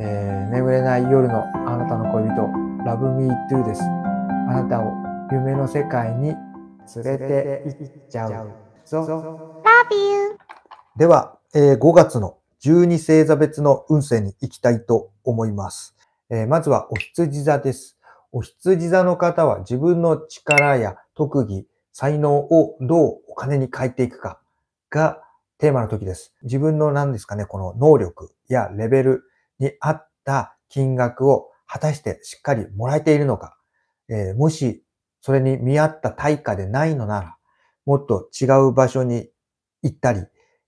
えー、眠れない夜のあなたの恋人、ラブミートゥ o です。あなたを夢の世界に連れて行っちゃうそう。you! では、えー、5月の12星座別の運勢に行きたいと思います。えー、まずはお羊座です。お羊座の方は自分の力や特技、才能をどうお金に変えていくかがテーマの時です。自分の何ですかね、この能力やレベル、に合った金額を果たしてしっかりもらえているのか、えー、もしそれに見合った対価でないのなら、もっと違う場所に行ったり、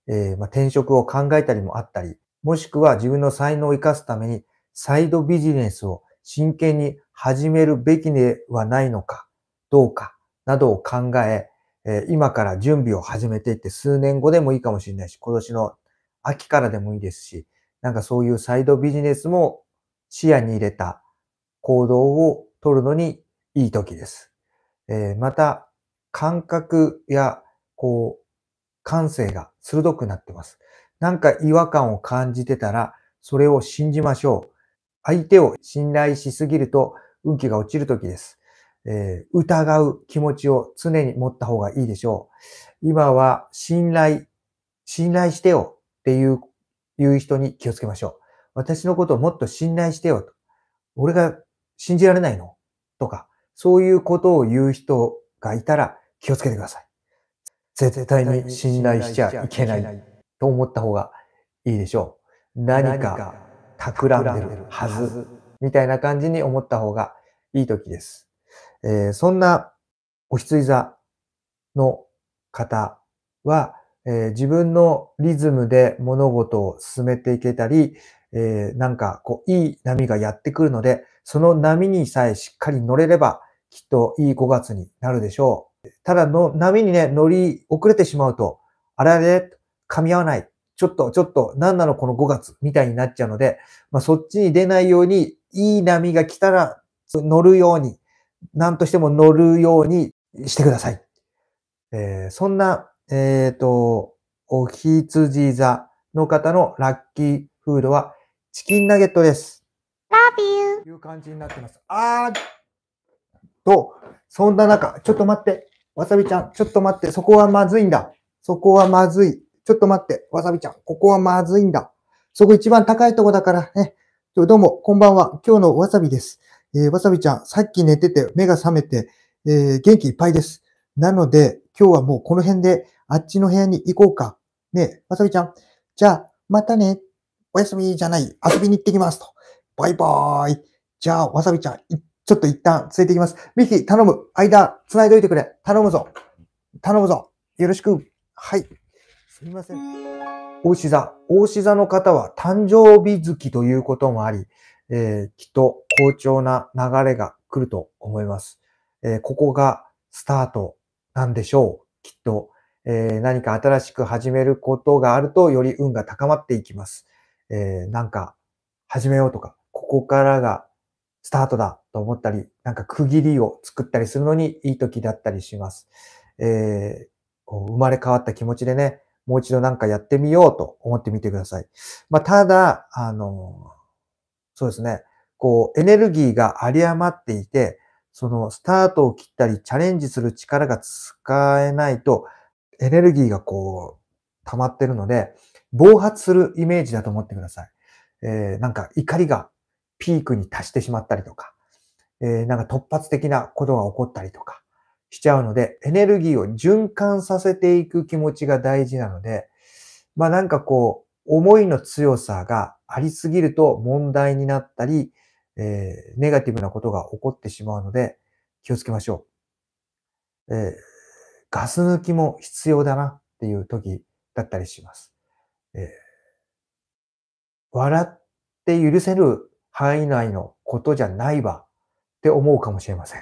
えー、まあ、転職を考えたりもあったり、もしくは自分の才能を活かすためにサイドビジネスを真剣に始めるべきではないのかどうかなどを考え、えー、今から準備を始めていって数年後でもいいかもしれないし、今年の秋からでもいいですし、なんかそういうサイドビジネスも視野に入れた行動を取るのにいい時です。えー、また、感覚や、こう、感性が鋭くなってます。なんか違和感を感じてたら、それを信じましょう。相手を信頼しすぎると運気が落ちる時です。えー、疑う気持ちを常に持った方がいいでしょう。今は信頼、信頼してよっていういう人に気をつけましょう。私のことをもっと信頼してよと。俺が信じられないのとか、そういうことを言う人がいたら気をつけてください。絶対に信頼しちゃいけないと思った方がいいでしょう。何か企んでるはずみたいな感じに思った方がいい時です。えー、そんなお羊座の方は、えー、自分のリズムで物事を進めていけたり、えー、なんかこういい波がやってくるので、その波にさえしっかり乗れれば、きっといい5月になるでしょう。ただの波にね、乗り遅れてしまうと、あれあれ、噛み合わない。ちょっと、ちょっと、何なのこの5月みたいになっちゃうので、まあ、そっちに出ないように、いい波が来たら乗るように、何としても乗るようにしてください。えー、そんなえっ、ー、と、おひつじ座の方のラッキーフードはチキンナゲットです。ラビューという感じになってます。あーと、そんな中、ちょっと待って。わさびちゃん、ちょっと待って。そこはまずいんだ。そこはまずい。ちょっと待って。わさびちゃん、ここはまずいんだ。そこ一番高いとこだからね。どうも、こんばんは。今日のわさびです。えー、わさびちゃん、さっき寝てて目が覚めて、えー、元気いっぱいです。なので、今日はもうこの辺であっちの部屋に行こうか。ねえ、わさびちゃん。じゃあ、またね。おやすみじゃない。遊びに行ってきますと。バイバーイ。じゃあ、わさびちゃん、ちょっと一旦連れて行きます。ミキ、頼む。間、繋いでおいてくれ。頼むぞ。頼むぞ。よろしく。はい。すみません。大志座。大志座の方は誕生日月ということもあり、えー、きっと好調な流れが来ると思います。えー、ここがスタートなんでしょう。きっと。えー、何か新しく始めることがあると、より運が高まっていきます。えー、なんか、始めようとか、ここからがスタートだと思ったり、なんか区切りを作ったりするのにいい時だったりします。えー、こう生まれ変わった気持ちでね、もう一度なんかやってみようと思ってみてください。まあ、ただ、あの、そうですね、こう、エネルギーが有り余っていて、そのスタートを切ったりチャレンジする力が使えないと、エネルギーがこう、溜まってるので、暴発するイメージだと思ってください。えー、なんか怒りがピークに達してしまったりとか、えー、なんか突発的なことが起こったりとかしちゃうので、エネルギーを循環させていく気持ちが大事なので、まあなんかこう、思いの強さがありすぎると問題になったり、えー、ネガティブなことが起こってしまうので、気をつけましょう。えーガス抜きも必要だなっていう時だったりします。えー、笑って許せる範囲内のことじゃないわって思うかもしれません。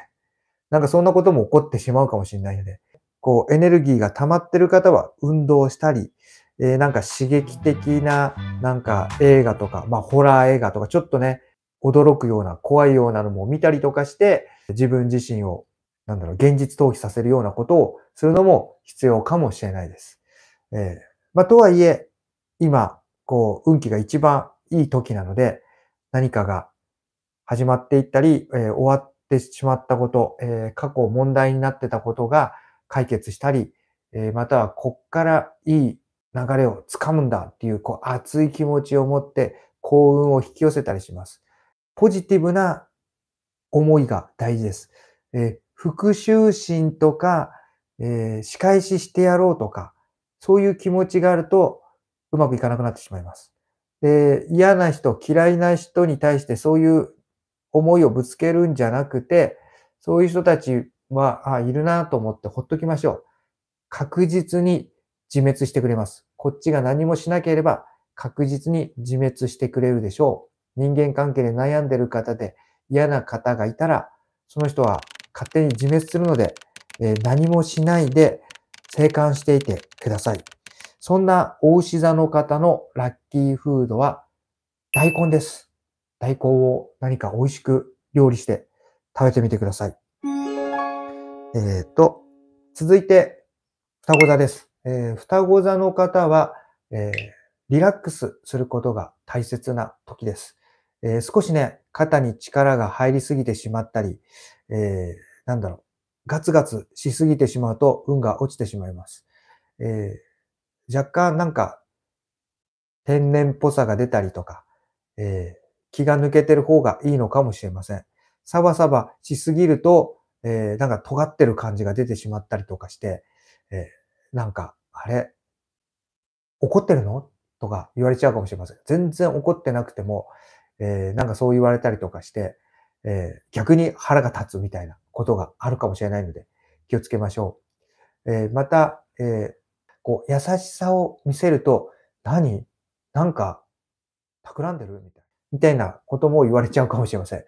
なんかそんなことも起こってしまうかもしれないので、こうエネルギーが溜まってる方は運動したり、えー、なんか刺激的ななんか映画とか、まあホラー映画とかちょっとね、驚くような怖いようなのも見たりとかして自分自身をなんだろう、現実逃避させるようなことをするのも必要かもしれないです。えー、まあ、とはいえ、今、こう、運気が一番いい時なので、何かが始まっていったり、えー、終わってしまったこと、えー、過去問題になってたことが解決したり、えー、またはこっからいい流れをつかむんだっていう、こう、熱い気持ちを持って幸運を引き寄せたりします。ポジティブな思いが大事です。え復讐心とか、えー、仕返ししてやろうとか、そういう気持ちがあるとうまくいかなくなってしまいます。で嫌な人、嫌いな人に対してそういう思いをぶつけるんじゃなくて、そういう人たちは、あ、いるなと思ってほっときましょう。確実に自滅してくれます。こっちが何もしなければ確実に自滅してくれるでしょう。人間関係で悩んでる方で嫌な方がいたら、その人は勝手に自滅するので、えー、何もしないで生還していてください。そんな大牛座の方のラッキーフードは大根です。大根を何か美味しく料理して食べてみてください。えっ、ー、と、続いて、双子座です。えー、双子座の方は、えー、リラックスすることが大切な時です。え少しね、肩に力が入りすぎてしまったり、えなんだろう、ガツガツしすぎてしまうと運が落ちてしまいます。えー、若干なんか天然っぽさが出たりとか、えー、気が抜けてる方がいいのかもしれません。サバサバしすぎると、えー、なんか尖ってる感じが出てしまったりとかして、えー、なんか、あれ、怒ってるのとか言われちゃうかもしれません。全然怒ってなくても、えー、なんかそう言われたりとかして、えー、逆に腹が立つみたいなことがあるかもしれないので、気をつけましょう。えー、また、えー、こう、優しさを見せると、何なんか、企んでるみたいな。ことも言われちゃうかもしれません。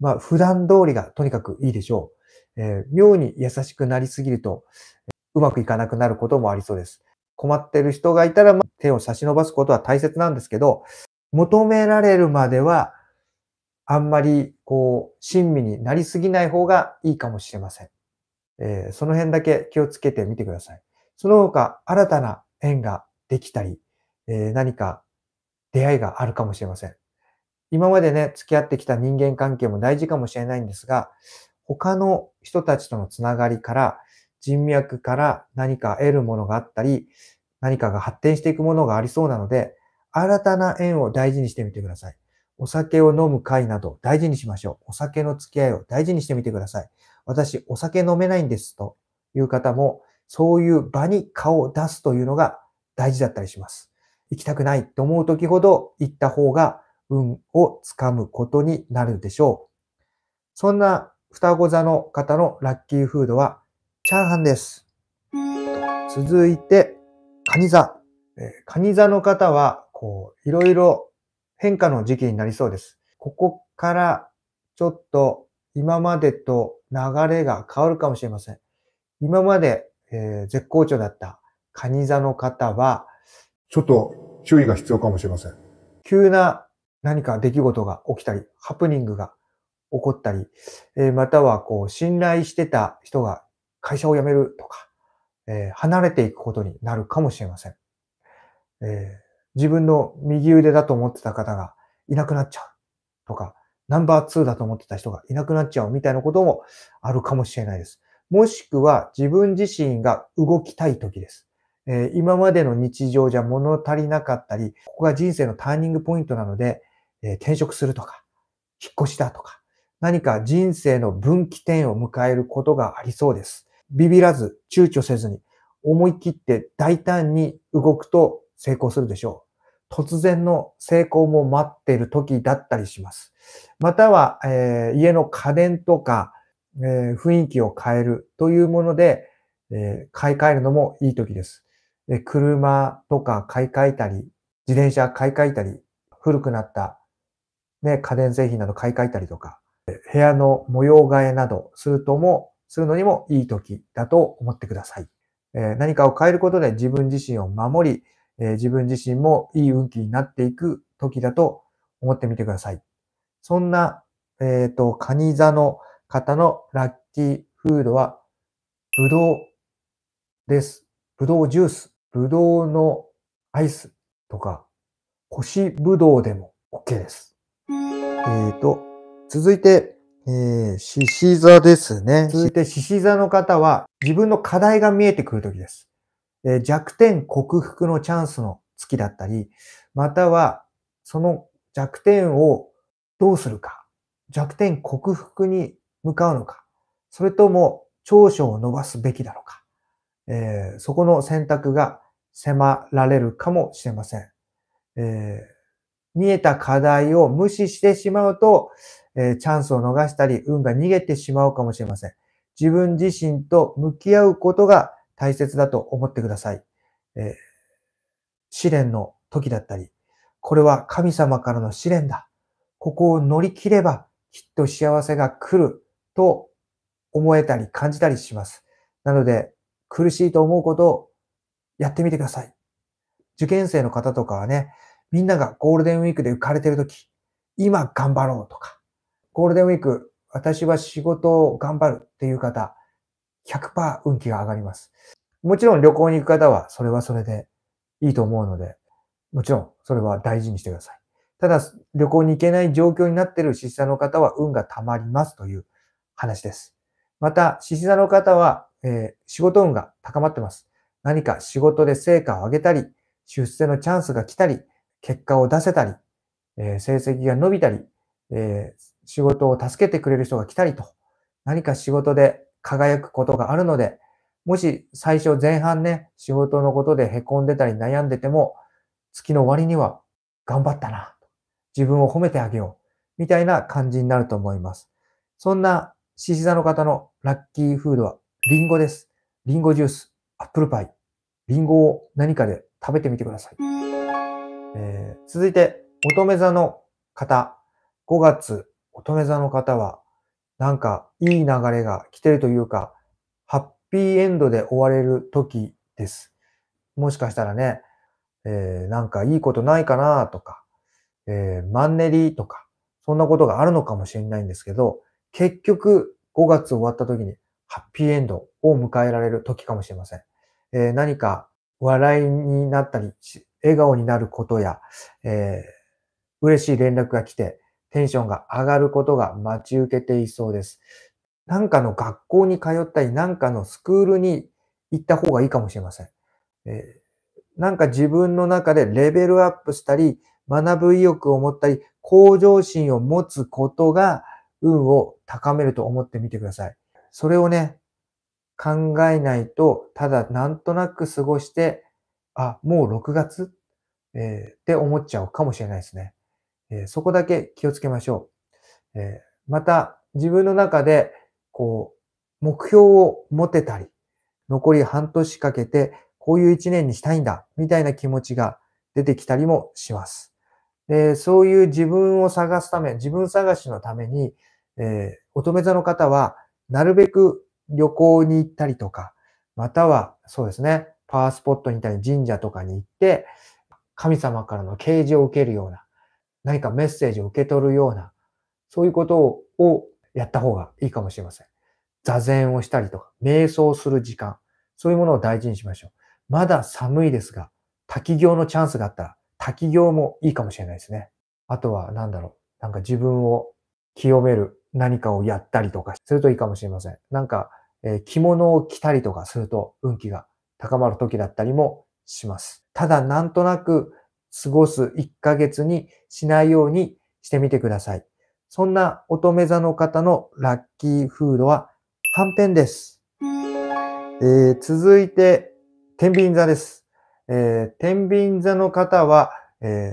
まあ、普段通りがとにかくいいでしょう。えー、妙に優しくなりすぎると、うまくいかなくなることもありそうです。困ってる人がいたら、まあ、手を差し伸ばすことは大切なんですけど、求められるまではあんまり、こう、親身になりすぎない方がいいかもしれません。えー、その辺だけ気をつけてみてください。その他、新たな縁ができたり、えー、何か出会いがあるかもしれません。今までね、付き合ってきた人間関係も大事かもしれないんですが、他の人たちとのつながりから、人脈から何か得るものがあったり、何かが発展していくものがありそうなので、新たな縁を大事にしてみてください。お酒を飲む会など大事にしましょう。お酒の付き合いを大事にしてみてください。私、お酒飲めないんですという方も、そういう場に顔を出すというのが大事だったりします。行きたくないと思う時ほど行った方が運をつかむことになるでしょう。そんな双子座の方のラッキーフードは、チャーハンです。続いて、カニ座。カニ座の方は、こう、いろいろ変化の時期になりそうです。ここからちょっと今までと流れが変わるかもしれません。今まで、えー、絶好調だったカニ座の方は、ちょっと注意が必要かもしれません。急な何か出来事が起きたり、ハプニングが起こったり、えー、またはこう信頼してた人が会社を辞めるとか、えー、離れていくことになるかもしれません。えー自分の右腕だと思ってた方がいなくなっちゃうとか、ナンバー2だと思ってた人がいなくなっちゃうみたいなこともあるかもしれないです。もしくは自分自身が動きたい時です。えー、今までの日常じゃ物足りなかったり、ここが人生のターニングポイントなので、えー、転職するとか、引っ越しだとか、何か人生の分岐点を迎えることがありそうです。ビビらず、躊躇せずに、思い切って大胆に動くと成功するでしょう。突然の成功も待っている時だったりします。または、えー、家の家電とか、えー、雰囲気を変えるというもので、えー、買い替えるのもいい時です。え車とか買い替えたり、自転車買い替えたり、古くなった、ね、家電製品など買い替えたりとか、部屋の模様替えなどするとも、するのにもいい時だと思ってください。え何かを変えることで自分自身を守り、え自分自身もいい運気になっていく時だと思ってみてください。そんな、えっ、ー、と、カニ座の方のラッキーフードは、ぶどうです。ぶどうジュース、ぶどうのアイスとか、腰ブぶどうでも OK です。えっ、ー、と、続いて、えー、獅子座ですね。続いて獅子座の方は、自分の課題が見えてくる時です。え弱点克服のチャンスの月だったり、またはその弱点をどうするか、弱点克服に向かうのか、それとも長所を伸ばすべきなのか、えー、そこの選択が迫られるかもしれません。えー、見えた課題を無視してしまうと、えー、チャンスを逃したり、運が逃げてしまうかもしれません。自分自身と向き合うことが大切だと思ってください。えー、試練の時だったり、これは神様からの試練だ。ここを乗り切ればきっと幸せが来ると思えたり感じたりします。なので、苦しいと思うことをやってみてください。受験生の方とかはね、みんながゴールデンウィークで浮かれてるとき、今頑張ろうとか、ゴールデンウィーク、私は仕事を頑張るっていう方、100%運気が上がります。もちろん旅行に行く方はそれはそれでいいと思うので、もちろんそれは大事にしてください。ただ、旅行に行けない状況になっている獅子座の方は運が溜まりますという話です。また、獅子座の方は、えー、仕事運が高まってます。何か仕事で成果を上げたり、出世のチャンスが来たり、結果を出せたり、えー、成績が伸びたり、えー、仕事を助けてくれる人が来たりと、何か仕事で輝くことがあるので、もし最初前半ね、仕事のことで凹んでたり悩んでても、月の終わりには頑張ったな。自分を褒めてあげよう。みたいな感じになると思います。そんな獅子座の方のラッキーフードはリンゴです。リンゴジュース、アップルパイ。リンゴを何かで食べてみてください。えー、続いて、乙女座の方。5月、乙女座の方はなんかいい流れが来てるというか、ハッピーエンドで終われる時です。もしかしたらね、えー、なんかいいことないかなとか、えー、マンネリとか、そんなことがあるのかもしれないんですけど、結局5月終わった時にハッピーエンドを迎えられる時かもしれません。えー、何か笑いになったり、笑顔になることや、えー、嬉しい連絡が来て、テンションが上がることが待ち受けていそうです。なんかの学校に通ったり、なんかのスクールに行った方がいいかもしれません。えー、なんか自分の中でレベルアップしたり、学ぶ意欲を持ったり、向上心を持つことが運を高めると思ってみてください。それをね、考えないと、ただなんとなく過ごして、あ、もう6月、えー、って思っちゃうかもしれないですね。えそこだけ気をつけましょう。えまた、自分の中で、こう、目標を持てたり、残り半年かけて、こういう一年にしたいんだ、みたいな気持ちが出てきたりもします。で、そういう自分を探すため、自分探しのために、えー、乙女座の方は、なるべく旅行に行ったりとか、または、そうですね、パワースポットみたいに神社とかに行って、神様からの啓示を受けるような、何かメッセージを受け取るような、そういうことをやった方がいいかもしれません。座禅をしたりとか、瞑想する時間、そういうものを大事にしましょう。まだ寒いですが、滝行のチャンスがあったら、滝行もいいかもしれないですね。あとは何だろう。なんか自分を清める何かをやったりとかするといいかもしれません。なんか、えー、着物を着たりとかすると運気が高まる時だったりもします。ただなんとなく過ごす1ヶ月にしないようにしてみてください。そんな乙女座の方のラッキーフードは、はんぺんです。えー、続いて、天秤座です。えー、天秤座の方は、えー、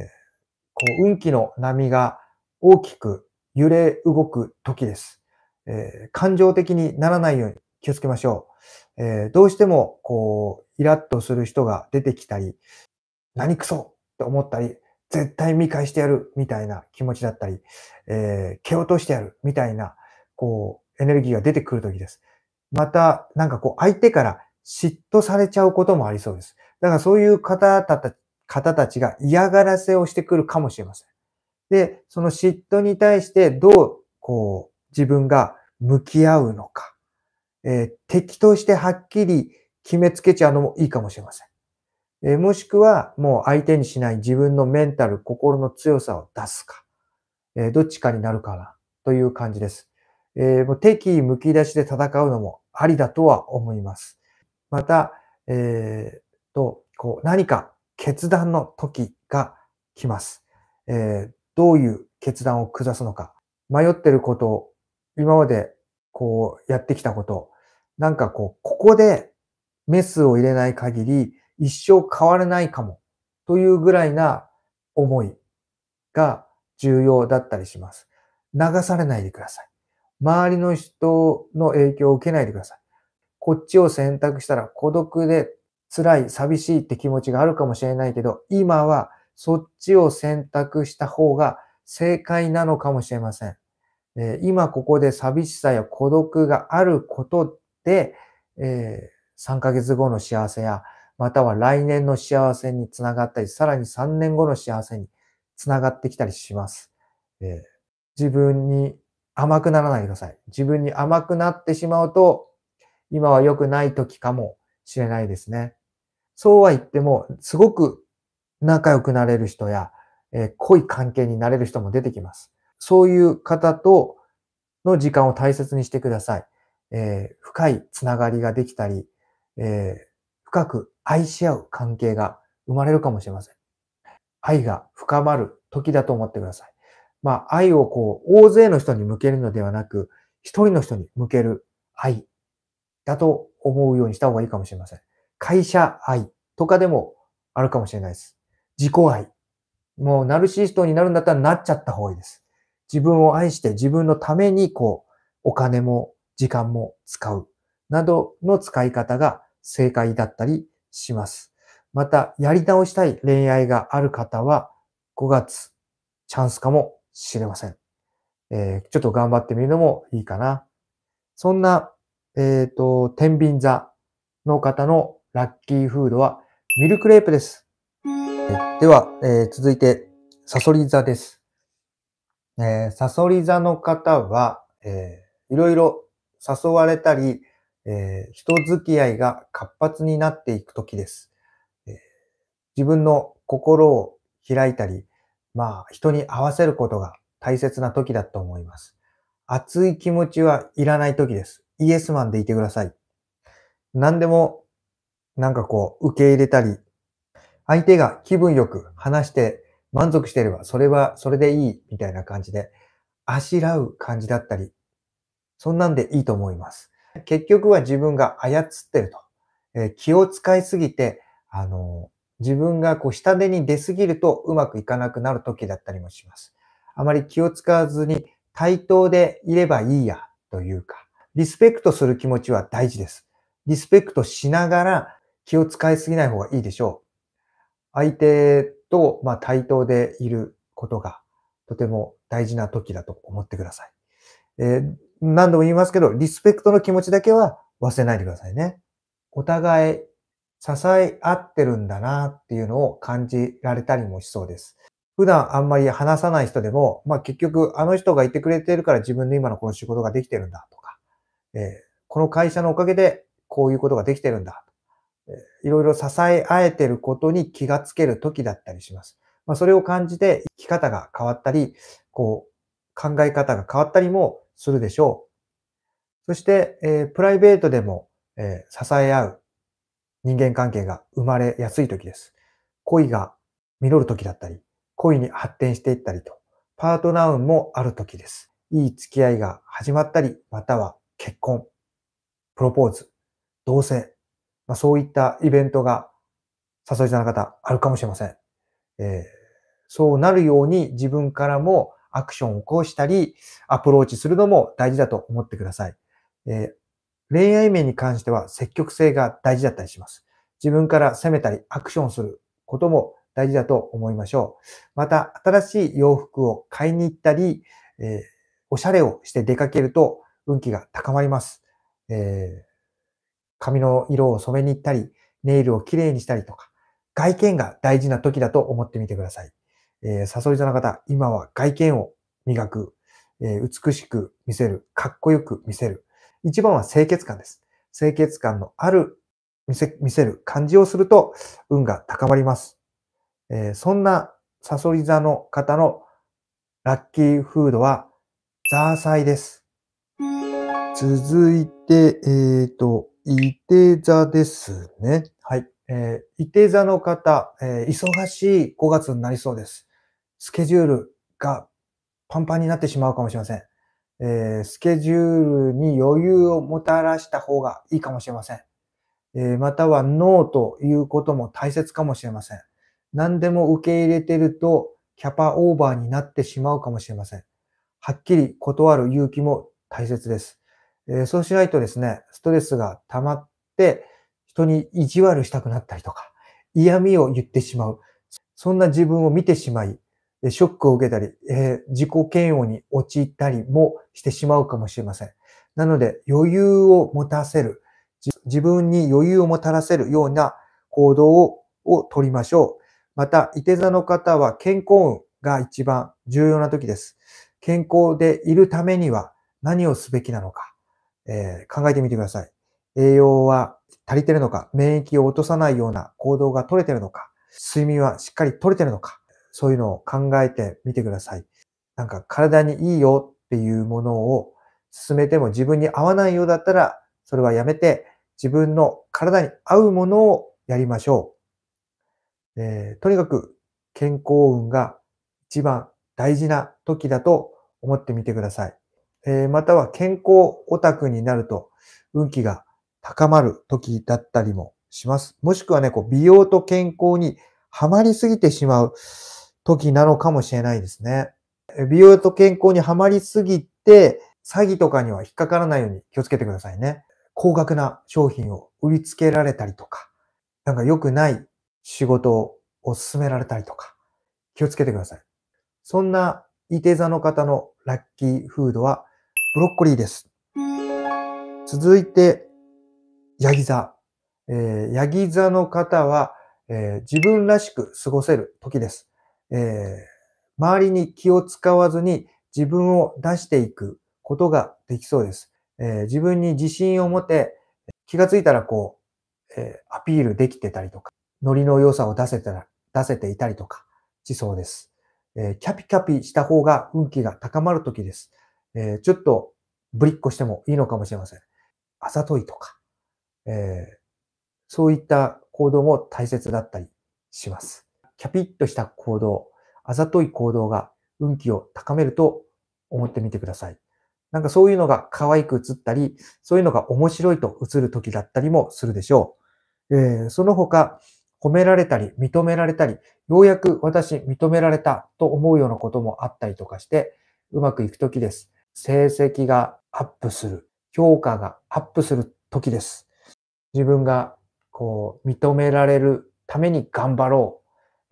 こう運気の波が大きく揺れ動く時です。えー、感情的にならないように気をつけましょう。えー、どうしても、こう、イラッとする人が出てきたり、何くそと思ったり、絶対見返してやるみたいな気持ちだったり、えー、蹴落としてやるみたいな、こう、エネルギーが出てくるときです。また、なんかこう、相手から嫉妬されちゃうこともありそうです。だからそういう方たち、方たちが嫌がらせをしてくるかもしれません。で、その嫉妬に対してどう、こう、自分が向き合うのか。えー、敵としてはっきり決めつけちゃうのもいいかもしれません。えもしくはもう相手にしない自分のメンタル、心の強さを出すか、えどっちかになるかなという感じです。えもう敵意むき出しで戦うのもありだとは思います。また、えー、と、こう何か決断の時が来ます。えー、どういう決断を下すのか。迷ってることを、今までこうやってきたこと、なんかこう、ここでメスを入れない限り、一生変わらないかもというぐらいな思いが重要だったりします。流されないでください。周りの人の影響を受けないでください。こっちを選択したら孤独で辛い、寂しいって気持ちがあるかもしれないけど、今はそっちを選択した方が正解なのかもしれません。え今ここで寂しさや孤独があることで、え3ヶ月後の幸せやまたは来年の幸せにつながったり、さらに3年後の幸せにつながってきたりします。え自分に甘くならないでください。自分に甘くなってしまうと、今は良くない時かもしれないですね。そうは言っても、すごく仲良くなれる人や、えー、濃い関係になれる人も出てきます。そういう方との時間を大切にしてください。えー、深いつながりができたり、えー、深く愛し合う関係が生まれるかもしれません。愛が深まる時だと思ってください。まあ、愛をこう、大勢の人に向けるのではなく、一人の人に向ける愛だと思うようにした方がいいかもしれません。会社愛とかでもあるかもしれないです。自己愛。もう、ナルシストになるんだったらなっちゃった方がいいです。自分を愛して自分のためにこう、お金も時間も使うなどの使い方が正解だったりします。また、やり直したい恋愛がある方は、5月、チャンスかもしれません。えー、ちょっと頑張ってみるのもいいかな。そんな、えっ、ー、と、天秤座の方のラッキーフードは、ミルクレープです。では、えー、続いて、サソリ座です。えー、サソリ座の方は、えー、いろいろ誘われたり、えー、人付き合いが活発になっていく時です、えー、自分の心を開いたり、まあ、人に合わせることが大切な時だと思います。熱い気持ちはいらない時です。イエスマンでいてください。何でも、なんかこう、受け入れたり、相手が気分よく話して満足していれば、それはそれでいいみたいな感じで、あしらう感じだったり、そんなんでいいと思います。結局は自分が操ってると。え気を使いすぎて、あの、自分がこう下手に出すぎるとうまくいかなくなる時だったりもします。あまり気を使わずに対等でいればいいやというか、リスペクトする気持ちは大事です。リスペクトしながら気を使いすぎない方がいいでしょう。相手とま対等でいることがとても大事な時だと思ってください。えー何度も言いますけど、リスペクトの気持ちだけは忘れないでくださいね。お互い支え合ってるんだなっていうのを感じられたりもしそうです。普段あんまり話さない人でも、まあ結局あの人がいてくれてるから自分の今のこの仕事ができてるんだとか、えー、この会社のおかげでこういうことができてるんだ、えいろいろ支え合えてることに気がつける時だったりします。まあそれを感じて生き方が変わったり、こう考え方が変わったりもするでしょう。そして、えー、プライベートでも、えー、支え合う人間関係が生まれやすい時です。恋が実る時だったり、恋に発展していったりと、パートナー運もある時です。いい付き合いが始まったり、または結婚、プロポーズ、同棲、まあ、そういったイベントが誘い座の方あるかもしれません。えー、そうなるように自分からもアクションを起こしたり、アプローチするのも大事だと思ってください。えー、恋愛面に関しては積極性が大事だったりします。自分から攻めたりアクションすることも大事だと思いましょう。また、新しい洋服を買いに行ったり、えー、おしゃれをして出かけると運気が高まります。えー、髪の色を染めに行ったり、ネイルをきれいにしたりとか、外見が大事な時だと思ってみてください。えー、誘い座の方、今は外見を磨く、えー、美しく見せる、かっこよく見せる。一番は清潔感です。清潔感のある見せ見せる感じをすると運が高まります。えー、そんなサソリ座の方のラッキーフードはザーサイです。続いて、えっ、ー、と、いて座ですね。はい。えー、いて座の方、えー、忙しい5月になりそうです。スケジュールがパンパンになってしまうかもしれません。えー、スケジュールに余裕をもたらした方がいいかもしれません。えー、またはノーということも大切かもしれません。何でも受け入れてるとキャパオーバーになってしまうかもしれません。はっきり断る勇気も大切です。えー、そうしないとですね、ストレスが溜まって、人に意地悪したくなったりとか、嫌味を言ってしまう。そんな自分を見てしまい、ショックを受けたり、えー、自己嫌悪に陥ったりもしてしまうかもしれません。なので、余裕を持たせる。自分に余裕をもたらせるような行動をを取りましょう。また、いて座の方は健康運が一番重要な時です。健康でいるためには何をすべきなのか、えー、考えてみてください。栄養は足りてるのか、免疫を落とさないような行動が取れてるのか、睡眠はしっかり取れてるのか、そういうのを考えてみてください。なんか体にいいよっていうものを進めても自分に合わないようだったら、それはやめて自分の体に合うものをやりましょう。えー、とにかく健康運が一番大事な時だと思ってみてください。えー、または健康オタクになると運気が高まる時だったりもします。もしくはね、こう美容と健康にはまりすぎてしまう。時なのかもしれないですね。美容と健康にはまりすぎて、詐欺とかには引っかからないように気をつけてくださいね。高額な商品を売りつけられたりとか、なんか良くない仕事をお勧められたりとか、気をつけてください。そんな伊手座の方のラッキーフードは、ブロッコリーです。続いて、ヤギ座。えー、ヤギ座の方は、えー、自分らしく過ごせる時です。えー、周りに気を使わずに自分を出していくことができそうです。えー、自分に自信を持て、気がついたらこう、えー、アピールできてたりとか、ノリの良さを出せたら、出せていたりとかしそうです。えー、キャピキャピした方が運気が高まる時です。えー、ちょっとぶりっこしてもいいのかもしれません。あざといとか、えー、そういった行動も大切だったりします。キャピッとした行動、あざとい行動が運気を高めると思ってみてください。なんかそういうのが可愛く映ったり、そういうのが面白いと映る時だったりもするでしょう。えー、その他、褒められたり、認められたり、ようやく私認められたと思うようなこともあったりとかして、うまくいく時です。成績がアップする。評価がアップする時です。自分がこう認められるために頑張ろう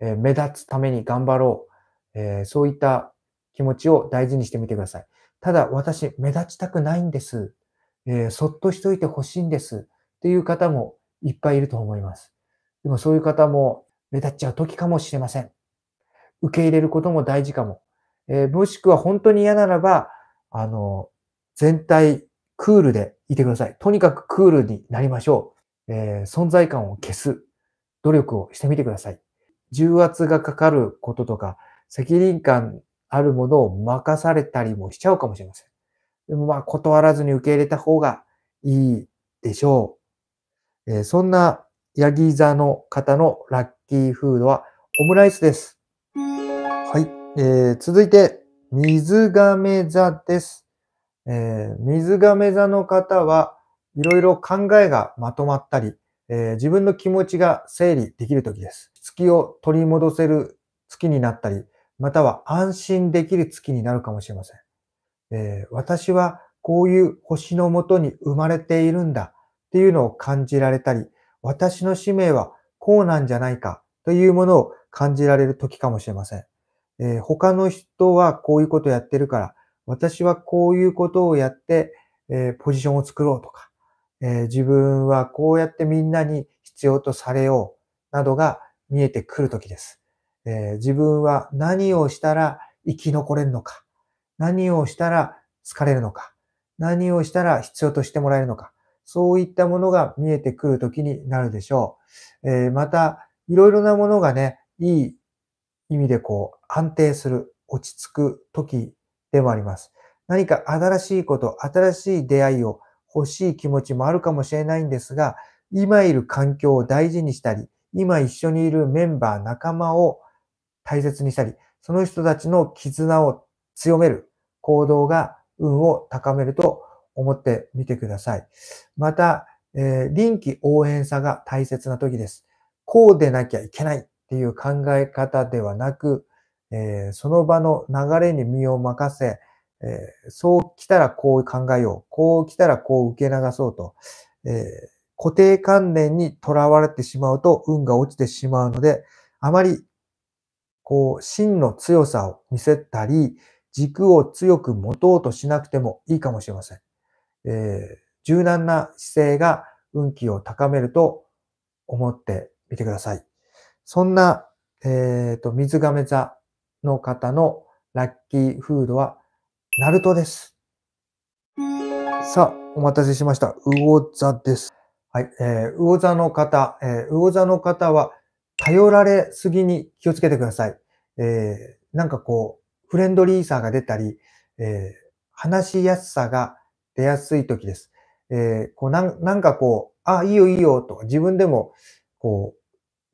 え目立つために頑張ろう、えそういった気持ちを大事にしてみてください。ただ、私、目立ちたくないんです。えそっとしといてほしいんです。っていう方もいっぱいいると思います。でもそういう方も目立っちゃう時かもしれません。受け入れることも大事かも。えー、もしくは本当に嫌ならば、あの、全体クールでいてください。とにかくクールになりましょう。えー、存在感を消す努力をしてみてください。重圧がかかることとか、責任感あるものを任されたりもしちゃうかもしれません。でもまあ、断らずに受け入れた方がいいでしょう。えー、そんなヤギ座の方のラッキーフードはオムライスです。はい。えー、続いて、水亀座です。えー、水亀座の方はいろいろ考えがまとまったり、えー、自分の気持ちが整理できる時です。月を取り戻せる月になったり、または安心できる月になるかもしれません。えー、私はこういう星のもとに生まれているんだっていうのを感じられたり、私の使命はこうなんじゃないかというものを感じられる時かもしれません。えー、他の人はこういうことをやってるから、私はこういうことをやって、えー、ポジションを作ろうとか、えー、自分はこうやってみんなに必要とされようなどが見えてくるときです、えー、自分は何をしたら生き残れるのか、何をしたら好かれるのか、何をしたら必要としてもらえるのか、そういったものが見えてくるときになるでしょう。えー、また、いろいろなものがね、いい意味でこう安定する、落ち着く時でもあります。何か新しいこと、新しい出会いを欲しい気持ちもあるかもしれないんですが、今いる環境を大事にしたり、今一緒にいるメンバー、仲間を大切にしたり、その人たちの絆を強める行動が運を高めると思ってみてください。また、えー、臨機応変さが大切な時です。こうでなきゃいけないっていう考え方ではなく、えー、その場の流れに身を任せ、えそう来たらこう考えよう。こう来たらこう受け流そうと、え固定観念にとらわれてしまうと運が落ちてしまうので、あまり、こう、真の強さを見せたり、軸を強く持とうとしなくてもいいかもしれません。えー、柔軟な姿勢が運気を高めると思ってみてください。そんな、えっ、ー、と、水亀座の方のラッキーフードは、ナルトです。さあ、お待たせしました。魚座です。はい、えー、魚座の方、えー、魚座の方は、頼られすぎに気をつけてください。えー、なんかこう、フレンドリーさが出たり、えー、話しやすさが出やすい時です。えー、こうなんなんかこう、あ、いいよいいよと自分でも、こ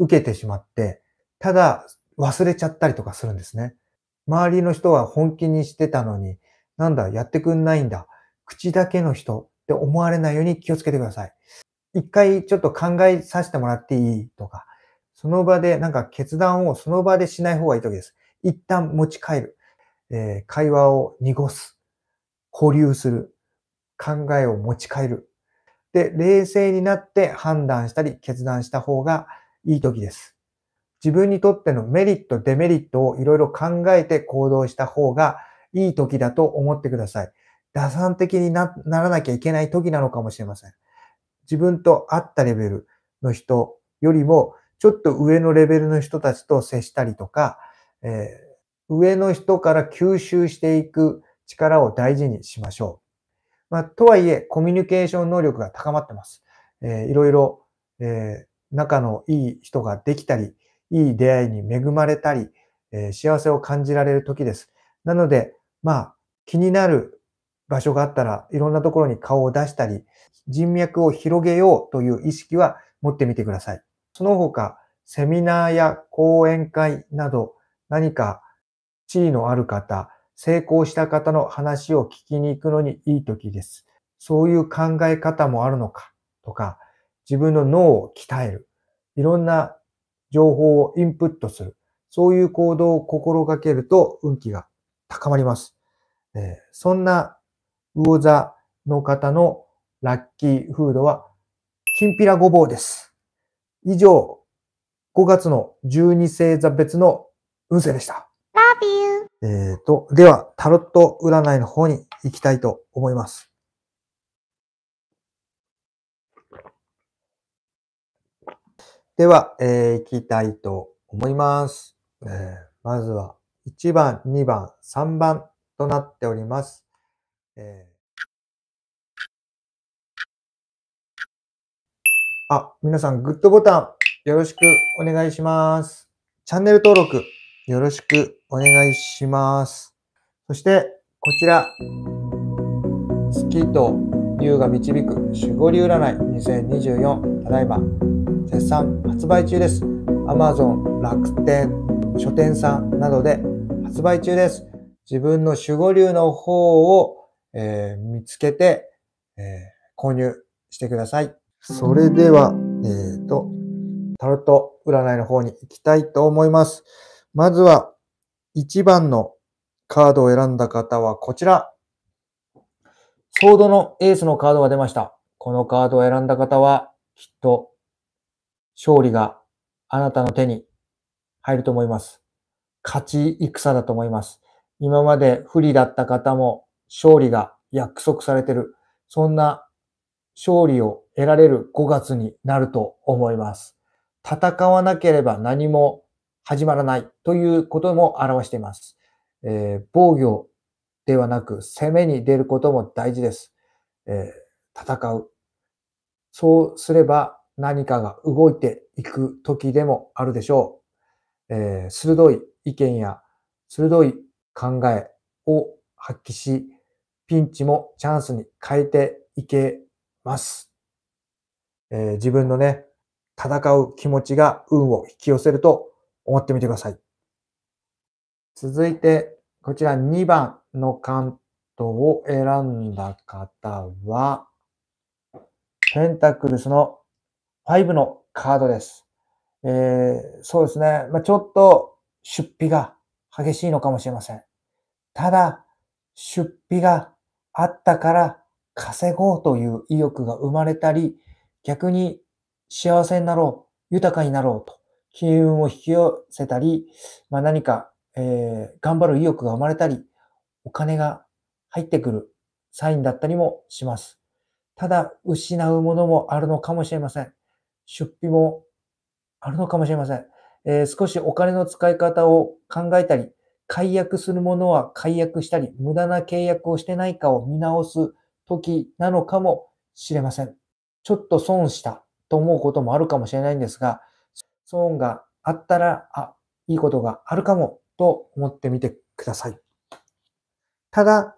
う、受けてしまって、ただ忘れちゃったりとかするんですね。周りの人は本気にしてたのに、なんだ、やってくんないんだ。口だけの人って思われないように気をつけてください。一回ちょっと考えさせてもらっていいとか、その場でなんか決断をその場でしない方がいい時です。一旦持ち帰る。えー、会話を濁す。交流する。考えを持ち帰る。で、冷静になって判断したり決断した方がいい時です。自分にとってのメリット、デメリットをいろいろ考えて行動した方がいい時だと思ってください。打算的にならなきゃいけない時なのかもしれません。自分と合ったレベルの人よりも、ちょっと上のレベルの人たちと接したりとか、えー、上の人から吸収していく力を大事にしましょう。まあ、とはいえ、コミュニケーション能力が高まってます。えー、いろいろ、えー、仲のいい人ができたり、いい出会いに恵まれたり、えー、幸せを感じられる時です。なので、まあ、気になる場所があったらいろんなところに顔を出したり、人脈を広げようという意識は持ってみてください。その他、セミナーや講演会など何か地位のある方、成功した方の話を聞きに行くのにいい時です。そういう考え方もあるのかとか、自分の脳を鍛える。いろんな情報をインプットする。そういう行動を心がけると運気が高まります。えそんな魚座の方のラッキーフードは、きんぴらごぼうです。以上、5月の12星座別の運勢でした。Love you! えっ、と、では、タロット占いの方に行きたいと思います。では、えー、行きたいと思います。えー、まずは、1番、2番、3番となっております。えー、あ、皆さん、グッドボタンよろしくお願いします。チャンネル登録よろしくお願いします。そして、こちら、月と優が導く守護流占い2024ただいま絶賛発売中です。Amazon、楽天、書店さんなどで発売中です。自分の守護竜の方を、えー、見つけて、えー、購入してください。それでは、えっ、ー、と、タロット占いの方に行きたいと思います。まずは、1番のカードを選んだ方はこちら。ソードのエースのカードが出ました。このカードを選んだ方は、きっと、勝利があなたの手に入ると思います。勝ち戦だと思います。今まで不利だった方も勝利が約束されてる。そんな勝利を得られる5月になると思います。戦わなければ何も始まらないということも表しています。えー、防御ではなく攻めに出ることも大事です。えー、戦う。そうすれば何かが動いていく時でもあるでしょう。えー、鋭い意見や鋭い考えを発揮し、ピンチもチャンスに変えていけます。えー、自分のね、戦う気持ちが運を引き寄せると思ってみてください。続いて、こちら2番の関東を選んだ方は、ペンタクルスの5のカードです。えー、そうですね。まあ、ちょっと出費が激しいのかもしれません。ただ、出費があったから稼ごうという意欲が生まれたり、逆に幸せになろう、豊かになろうと、金運を引き寄せたり、まあ、何か、えー、頑張る意欲が生まれたり、お金が入ってくるサインだったりもします。ただ、失うものもあるのかもしれません。出費もあるのかもしれません。えー、少しお金の使い方を考えたり、解約するものは解約したり、無駄な契約をしてないかを見直す時なのかもしれません。ちょっと損したと思うこともあるかもしれないんですが、損があったら、あ、いいことがあるかもと思ってみてください。ただ、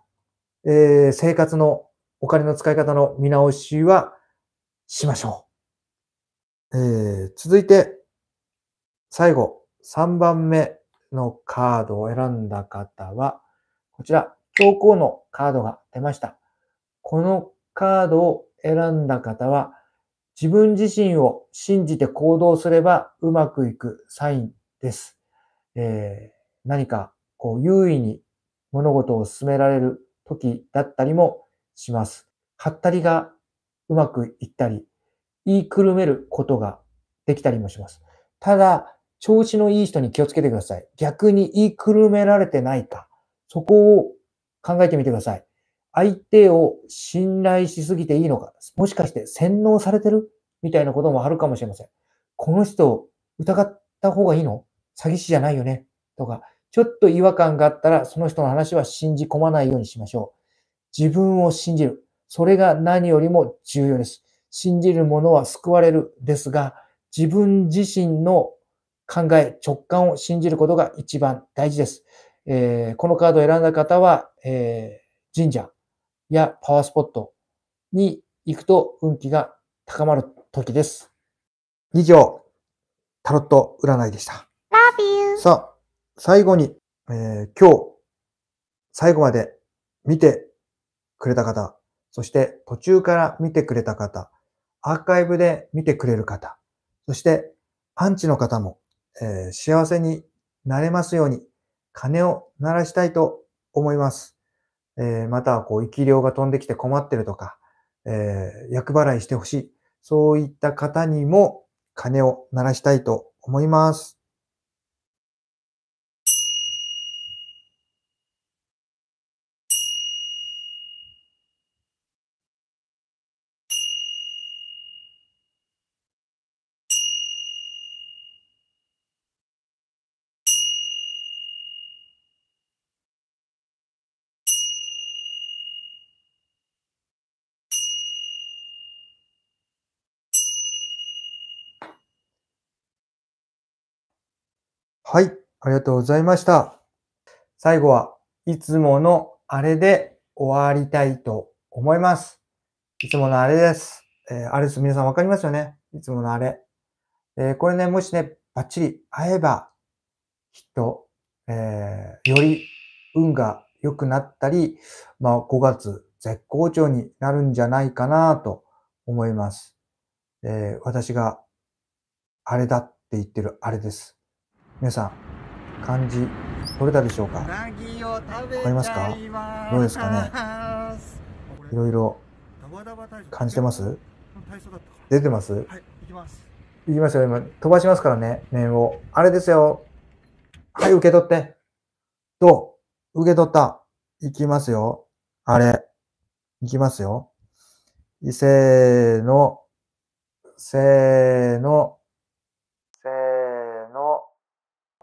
えー、生活のお金の使い方の見直しはしましょう。えー、続いて、最後、3番目のカードを選んだ方は、こちら、教皇のカードが出ました。このカードを選んだ方は、自分自身を信じて行動すればうまくいくサインです。えー、何かこう優位に物事を進められる時だったりもします。はったりがうまくいったり、言いくるめることができたりもします。ただ、調子のいい人に気をつけてください。逆に言いくるめられてないか。そこを考えてみてください。相手を信頼しすぎていいのか。もしかして洗脳されてるみたいなこともあるかもしれません。この人を疑った方がいいの詐欺師じゃないよねとか、ちょっと違和感があったら、その人の話は信じ込まないようにしましょう。自分を信じる。それが何よりも重要です。信じるものは救われる。ですが、自分自身の考え、直感を信じることが一番大事です。えー、このカードを選んだ方は、えー、神社やパワースポットに行くと運気が高まる時です。以上、タロット占いでした。さあ、最後に、えー、今日、最後まで見てくれた方、そして途中から見てくれた方、アーカイブで見てくれる方、そしてアンチの方もえー、幸せになれますように、鐘を鳴らしたいと思います。えー、または、こう、生き量が飛んできて困ってるとか、えー、役払いしてほしい。そういった方にも鐘を鳴らしたいと思います。はい、ありがとうございました。最後はいつものあれで終わりたいと思います。いつものあれです。えー、あれです。皆さんわかりますよねいつものあれ。えー、これね、もしね、バッチリ合えば、きっと、えー、より運が良くなったり、まあ、5月絶好調になるんじゃないかなと思います。えー、私があれだって言ってるあれです。皆さん、漢字、取れたでしょうかわかりますかどうですかねいろいろ感じてます出てますはい、行きます。行きますよ、今。飛ばしますからね、面を。あれですよ。はい、受け取って。どう受け取った。行きますよ。あれ。行きますよ。せーの。せーの。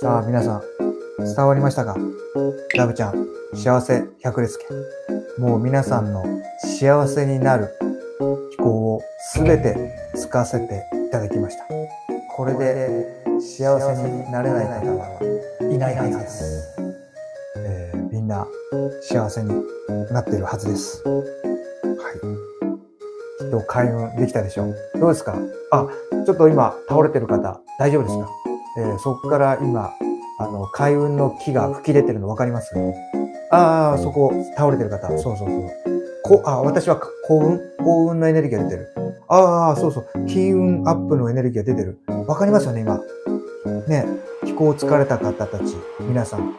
さあ皆さん、伝わりましたかラブちゃん、幸せ百列家。もう皆さんの幸せになる飛行をすべてつかせていただきました。これで幸せになれない方はいないはずです。えー、みんな幸せになっているはずです。はい。きっと開運できたでしょう。どうですかあ、ちょっと今倒れてる方大丈夫ですかえー、そこから今、あの、海運の木が吹き出てるの分かりますああ、そこ、倒れてる方。そうそうそう。こあ、私は幸運幸運のエネルギーが出てる。ああ、そうそう。金運アップのエネルギーが出てる。分かりますよね、今。ね、気候疲れた方たち、皆さん。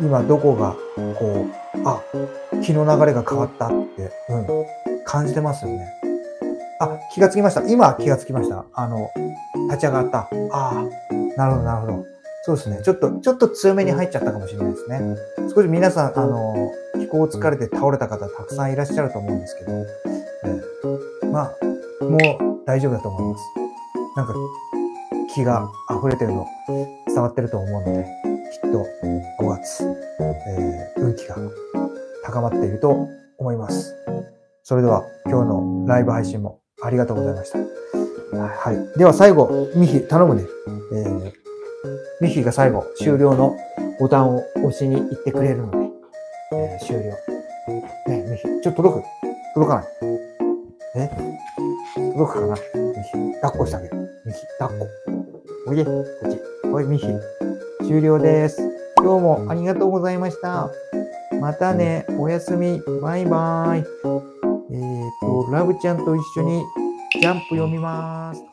今どこが、こう、あ、気の流れが変わったって、うん、感じてますよね。あ、気がつきました。今気がつきました。あの、立ち上がった。ああ、なるほど、なるほど。そうですね。ちょっと、ちょっと強めに入っちゃったかもしれないですね。少し皆さん、あの、気候疲れて倒れた方たくさんいらっしゃると思うんですけど、えまあ、もう大丈夫だと思います。なんか、気が溢れてるの伝わってると思うので、きっと5月、えー、運気が高まっていると思います。それでは今日のライブ配信もありがとうございました。はい。では最後、ミヒ、頼むね。えー、ミッヒーが最後、終了のボタンを押しに行ってくれるので、えー、終了。ね、ミッヒー、ちょっと届く届かない。ね届くかなミヒ。抱っこしてあげる。ミヒ、抱っこ。おいで、こっち。おい、ミヒ。終了です。今日もありがとうございました。またね、おやすみ。バイバーイ。えっ、ー、と、ラブちゃんと一緒にジャンプ読みます。